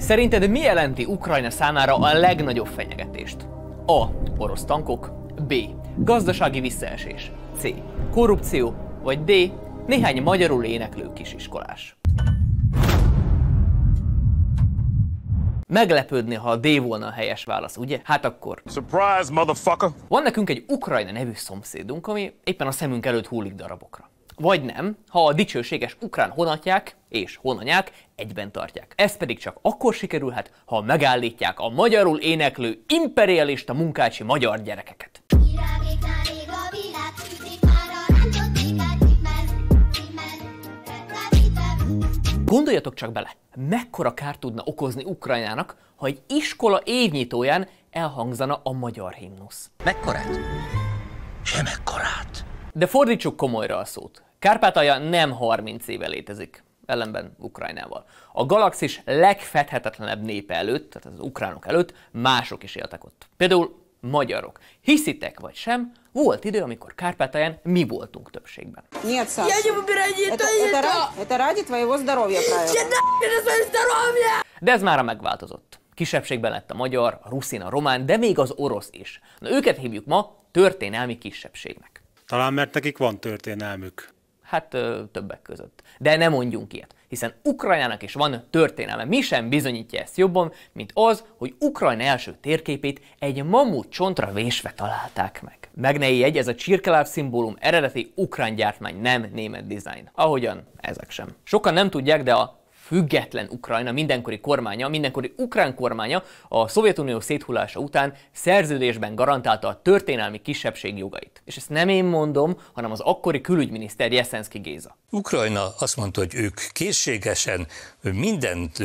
Szerinted mi jelenti Ukrajna számára a legnagyobb fenyegetést? A. Orosz tankok B. Gazdasági visszaesés C. Korrupció vagy D. Néhány magyarul éneklő kisiskolás. Meglepődni, ha a D volna a helyes válasz, ugye? Hát akkor... Surprise, motherfucker! Van nekünk egy Ukrajna nevű szomszédunk, ami éppen a szemünk előtt hullik darabokra. Vagy nem, ha a dicsőséges ukrán honatják és honanyák egyben tartják. Ez pedig csak akkor sikerülhet, ha megállítják a magyarul éneklő imperialista munkácsi magyar gyerekeket. Gondoljatok csak bele, mekkora kár tudna okozni Ukrajnának, ha egy iskola évnyitóján elhangzana a magyar himnusz. Mekkorát? Semekkorát. De fordítsuk komolyra a szót. Kárpátalja nem 30 éve létezik, ellenben Ukrajnával. A galaxis legfethetetlenebb népe előtt, tehát az ukránok előtt, mások is éltek ott. Például magyarok. Hiszitek vagy sem, volt idő, amikor Kárpátalján mi voltunk többségben. De ez mára megváltozott. Kisebbségben lett a magyar, a ruszin, a román, de még az orosz is. Na őket hívjuk ma történelmi kisebbségnek. Talán mert nekik van történelmük. Hát ö, többek között. De nem mondjunk ilyet, hiszen Ukrajnának is van történelme. Mi sem bizonyítja ezt jobban, mint az, hogy Ukrajna első térképét egy mamut csontra vésve találták meg. Meg ne ijedj, ez a csirkeláv szimbólum eredeti ukrán gyártmány, nem német dizájn. Ahogyan ezek sem. Sokan nem tudják, de a független Ukrajna mindenkori kormánya, mindenkori ukrán kormánya a Szovjetunió széthullása után szerződésben garantálta a történelmi kisebbség jogait. És ezt nem én mondom, hanem az akkori külügyminiszter Jeszenszki Géza. Ukrajna azt mondta, hogy ők készségesen mindent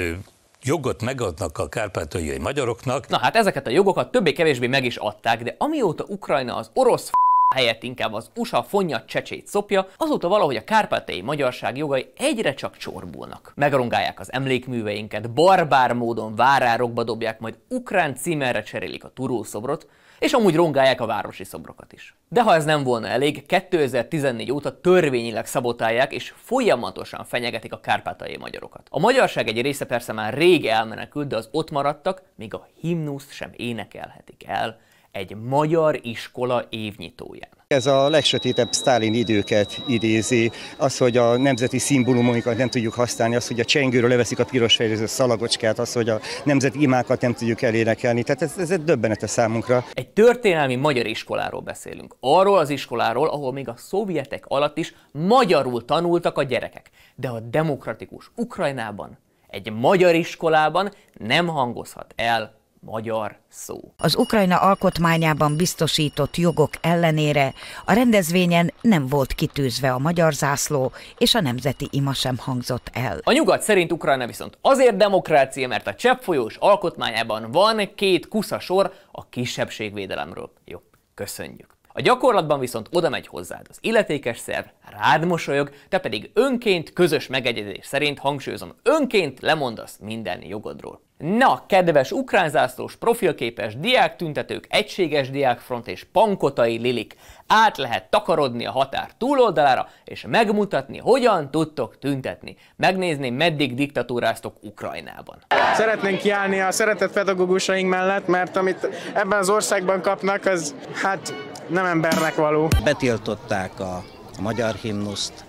jogot megadnak a kárpátaljai magyaroknak. Na hát ezeket a jogokat többé-kevésbé meg is adták, de amióta Ukrajna az orosz helyett inkább az USA fonnyat csecsét szopja, azóta valahogy a kárpátai magyarság jogai egyre csak csorbulnak. Megrongálják az emlékműveinket, barbár módon várárokba dobják, majd ukrán címerre cserélik a turószobrot, és amúgy rongálják a városi szobrokat is. De ha ez nem volna elég, 2014 óta törvényileg szabotálják és folyamatosan fenyegetik a kárpátai magyarokat. A magyarság egy része persze már rég elmenekült, de az ott maradtak, még a himnuszt sem énekelhetik el, egy magyar iskola évnyitóján. Ez a legsötétebb Stalin időket idézi, az, hogy a nemzeti szimbólumokat nem tudjuk használni, az, hogy a csengőről leveszik a piros fejlőző szalagocskát, az, hogy a nemzeti imákat nem tudjuk elénekelni. Tehát ez, ez egy döbbenete számunkra. Egy történelmi magyar iskoláról beszélünk. Arról az iskoláról, ahol még a szovjetek alatt is magyarul tanultak a gyerekek. De a demokratikus Ukrajnában, egy magyar iskolában nem hangozhat el magyar szó. Az Ukrajna alkotmányában biztosított jogok ellenére a rendezvényen nem volt kitűzve a magyar zászló, és a nemzeti ima sem hangzott el. A nyugat szerint Ukrajna viszont azért demokrácia, mert a cseppfolyós alkotmányában van két sor a kisebbségvédelemről. Jó, köszönjük. A gyakorlatban viszont oda megy hozzád az illetékes szerv, rád mosolyog, te pedig önként, közös megegyezés szerint hangsúlyozom, önként lemondasz minden jogodról. Na, kedves ukránzászlós, profilképes diák tüntetők, egységes diákfront és pankotai lilik, át lehet takarodni a határ túloldalára, és megmutatni, hogyan tudtok tüntetni. Megnézni, meddig diktatúráztok Ukrajnában. Szeretnénk kiállni a szeretett pedagógusaink mellett, mert amit ebben az országban kapnak, az hát nem embernek való. Betiltották a magyar himnuszt,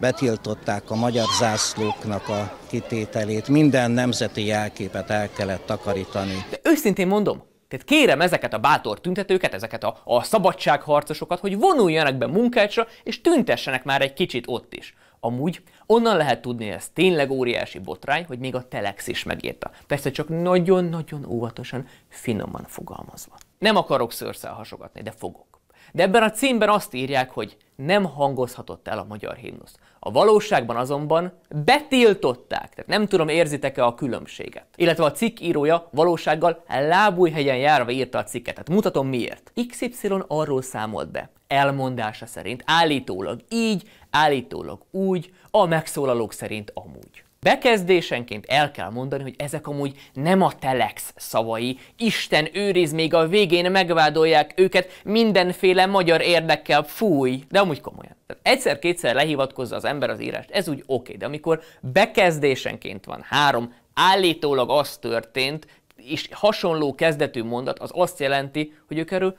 betiltották a magyar zászlóknak a kitételét, minden nemzeti jelképet el kellett takarítani. De őszintén mondom, tehát kérem ezeket a bátor tüntetőket, ezeket a, a szabadságharcosokat, hogy vonuljanak be munkácsra, és tüntessenek már egy kicsit ott is. Amúgy onnan lehet tudni, hogy ez tényleg óriási botrány, hogy még a Telex is megírta. Persze csak nagyon-nagyon óvatosan, finoman fogalmazva. Nem akarok szőrszel hasogatni, de fogok. De ebben a címben azt írják, hogy nem hangozhatott el a magyar himnusz. A valóságban azonban betiltották, tehát nem tudom érzitek-e a különbséget. Illetve a cikk írója valósággal lábújhegyen járva írta a cikket, tehát mutatom miért. XY arról számolt be, elmondása szerint, állítólag így, állítólag úgy, a megszólalók szerint amúgy. Bekezdésenként el kell mondani, hogy ezek amúgy nem a telex szavai. Isten őriz, még a végén megvádolják őket mindenféle magyar érdekkel, fúj! De amúgy komolyan. Egyszer-kétszer lehivatkozza az ember az írást, ez úgy oké, okay, de amikor bekezdésenként van három, állítólag az történt, és hasonló kezdetű mondat, az azt jelenti, hogy ők erről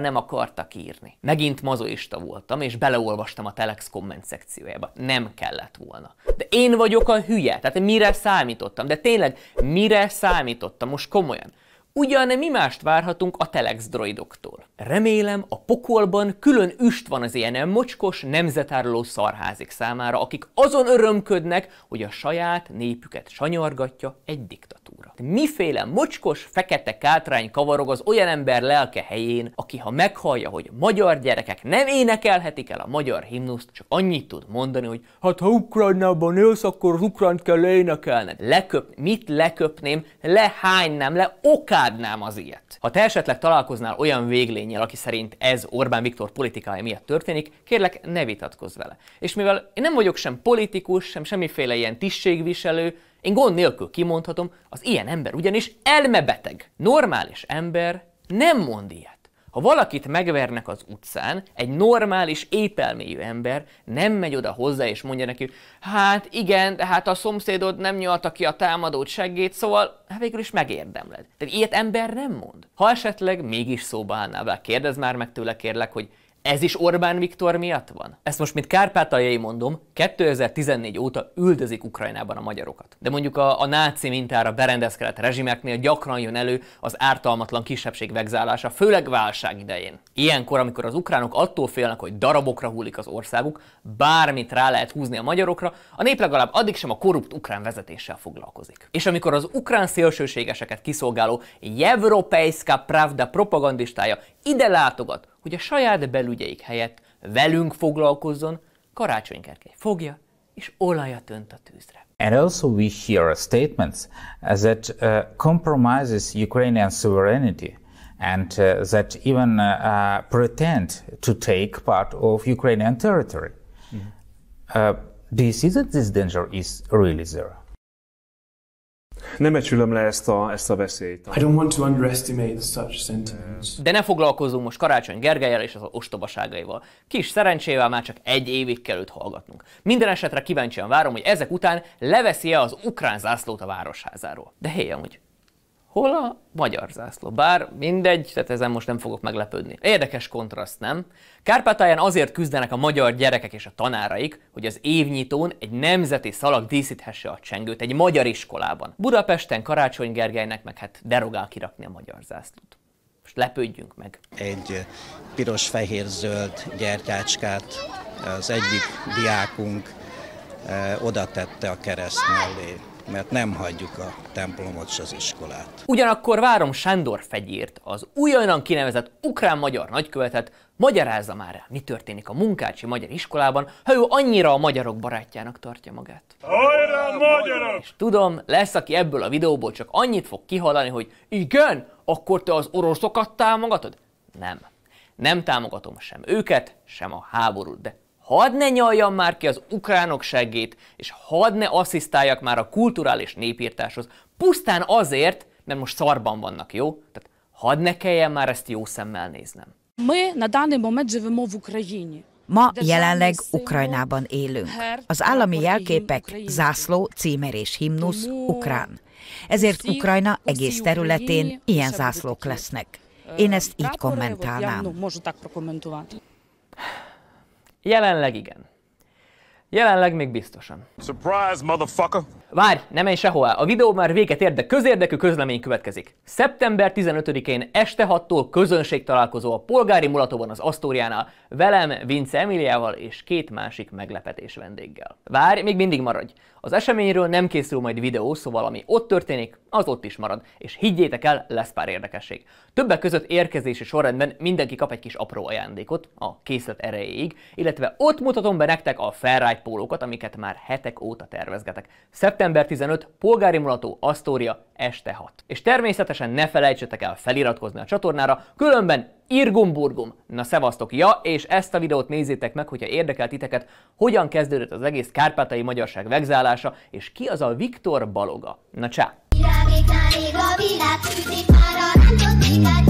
nem akartak írni. Megint mazoista voltam, és beleolvastam a Telex komment szekciójába. Nem kellett volna. De én vagyok a hülye, tehát mire számítottam? De tényleg, mire számítottam? Most komolyan. Ugyan mi mást várhatunk a telex droidoktól? Remélem, a pokolban külön üst van az ilyen mocskos, nemzetárló szarházik számára, akik azon örömködnek, hogy a saját népüket sanyargatja egy diktat óra. miféle mocskos, fekete kátrány kavarog az olyan ember lelke helyén, aki ha meghallja, hogy magyar gyerekek nem énekelhetik el a magyar himnuszt, csak annyit tud mondani, hogy hát ha Ukrajnában élsz, akkor az ukránt kell énekelned. Leköp, mit leköpném, lehánynám, leokádnám az ilyet. Ha te esetleg találkoznál olyan véglényel, aki szerint ez Orbán Viktor politikája miatt történik, kérlek ne vitatkozz vele. És mivel én nem vagyok sem politikus, sem semmiféle ilyen tisztségviselő, én gond nélkül kimondhatom, az ilyen ember ugyanis elmebeteg. Normális ember nem mond ilyet. Ha valakit megvernek az utcán, egy normális, épelméjű ember nem megy oda hozzá és mondja neki, hát igen, de hát a szomszédod nem nyalta ki a támadót seggét, szóval hát végül is megérdemled. Tehát ilyet ember nem mond. Ha esetleg mégis szóba állnál vele, kérdezz már meg tőle kérlek, hogy ez is Orbán Viktor miatt van? Ezt most, mint kárpátaljai mondom, 2014 óta üldözik Ukrajnában a magyarokat. De mondjuk a, a náci mintára berendezkedett rezsimeknél gyakran jön elő az ártalmatlan kisebbség vegzálása, főleg válság idején. Ilyenkor, amikor az ukránok attól félnek, hogy darabokra hullik az országuk, bármit rá lehet húzni a magyarokra, a nép legalább addig sem a korrupt ukrán vezetéssel foglalkozik. És amikor az ukrán szélsőségeseket kiszolgáló Evropejska Pravda propagandistája ide látogat, hogy a saját belügyeik helyett velünk foglalkozzon, karácsonykerkely fogja és olajat önt a tűzre. And also we hear statements uh, that uh, compromises Ukrainian sovereignty and uh, that even uh, uh pretend to take part of Ukrainian territory. Mm-hmm. Uh, do you see that this danger is really there? Nem becsülöm le ezt a, ezt a veszélyt. I don't want to underestimate such sentiments. De ne foglalkozunk most Karácsony Gergelyel és az ostobaságaival. Kis szerencsével már csak egy évig kell őt hallgatnunk. Minden esetre kíváncsian várom, hogy ezek után leveszi-e az ukrán zászlót a városházáról. De hé, amúgy hol a magyar zászló. Bár mindegy, tehát ezen most nem fogok meglepődni. Érdekes kontraszt, nem? Kárpátáján azért küzdenek a magyar gyerekek és a tanáraik, hogy az évnyitón egy nemzeti szalag díszíthesse a csengőt egy magyar iskolában. Budapesten Karácsony Gergelynek meg hát derogál kirakni a magyar zászlót. Most lepődjünk meg. Egy piros-fehér-zöld gyertyácskát az egyik diákunk oda tette a kereszt mellé mert nem hagyjuk a templomot és az iskolát. Ugyanakkor várom Sándor Fegyért, az újonnan kinevezett ukrán-magyar nagykövetet, magyarázza már el, mi történik a munkácsi magyar iskolában, ha ő annyira a magyarok barátjának tartja magát. Hajrá, magyarok! És tudom, lesz, aki ebből a videóból csak annyit fog kihallani, hogy igen, akkor te az oroszokat támogatod? Nem. Nem támogatom sem őket, sem a háborút, de hadd ne nyaljam már ki az ukránok segét, és hadd ne asszisztáljak már a kulturális népírtáshoz, pusztán azért, mert most szarban vannak, jó? Tehát hadd ne kelljen már ezt jó szemmel néznem. Mi na Ma jelenleg Ukrajnában élünk. Az állami jelképek zászló, címer és himnusz ukrán. Ezért Ukrajna egész területén ilyen zászlók lesznek. Én ezt így kommentálnám. Jelenleg igen. Jelenleg még biztosan. Surprise, motherfucker! Várj, nem menj sehová, a videó már véget ér, de közérdekű közlemény következik. Szeptember 15-én este 6-tól közönség találkozó a Polgári Mulatóban az Asztóriánál, velem, Vince Emiliával és két másik meglepetés vendéggel. Várj, még mindig maradj! Az eseményről nem készül majd videó, szóval ami ott történik, az ott is marad, és higgyétek el, lesz pár érdekesség. Többek között érkezési sorrendben mindenki kap egy kis apró ajándékot, a készlet erejéig, illetve ott mutatom be nektek a Ferrari pólókat, amiket már hetek óta tervezgetek. Szeptember szeptember 15, Polgári Mulató, Astoria este 6. És természetesen ne felejtsetek el feliratkozni a csatornára, különben irgumburgum. Na szevasztok, ja, és ezt a videót nézzétek meg, hogyha érdekel titeket, hogyan kezdődött az egész kárpátai magyarság vegzálása, és ki az a Viktor Baloga. Na csá! Virágék, a világ,